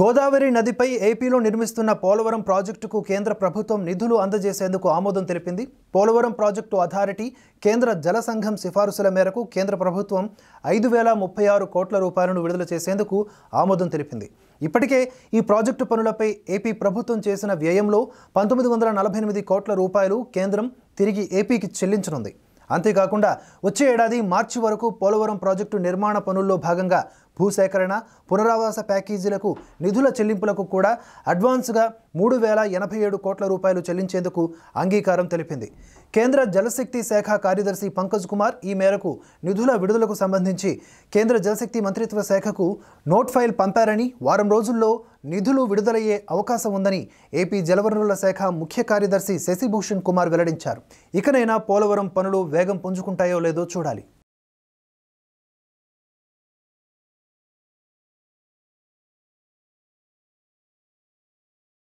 గోదావరి నదిపై ఏపీలో నిర్మిస్తున్న పోలవరం ప్రాజెక్టుకు కేంద్ర ప్రభుత్వం నిధులు అందజేసేందుకు ఆమోదం తెలిపింది పోలవరం ప్రాజెక్టు అథారిటీ కేంద్ర జల సంఘం సిఫారసుల మేరకు కేంద్ర ప్రభుత్వం ఐదు వేల ముప్పై ఆరు కోట్ల రూపాయలను విడుదల చేసేందుకు ఆమోదం తెలిపింది ఇప్పటికే ఈ ప్రాజెక్టు పనులపై ఏపీ ప్రభుత్వం చేసిన వ్యయంలో పంతొమ్మిది వందల నలభై ఎనిమిది కోట్ల రూపాయలు కేంద్రం తిరిగి ఏపీకి చెల్లించనుంది అంతేకాకుండా వచ్చే ఏడాది మార్చి వరకు పోలవరం ప్రాజెక్టు నిర్మాణ పనుల్లో భాగంగా భూసేకరణ పునరావాస ప్యాకేజీలకు నిధుల చెల్లింపులకు కూడా అడ్వాన్స్గా మూడు వేల ఎనభై ఏడు కోట్ల రూపాయలు చెల్లించేందుకు అంగీకారం తెలిపింది కేంద్ర జలశక్తి శాఖ కార్యదర్శి పంకజ్ కుమార్ ఈ మేరకు నిధుల విడుదలకు సంబంధించి కేంద్ర జలశక్తి మంత్రిత్వ శాఖకు నోట్ ఫైల్ పంపారని వారం రోజుల్లో నిధులు విడుదలయ్యే అవకాశం ఉందని ఏపీ జలవనరుల శాఖ ముఖ్య కార్యదర్శి శశిభూషణ్ కుమార్ వెల్లడించారు ఇకనైనా పోలవరం పనులు వేగం పుంజుకుంటాయో లేదో చూడాలి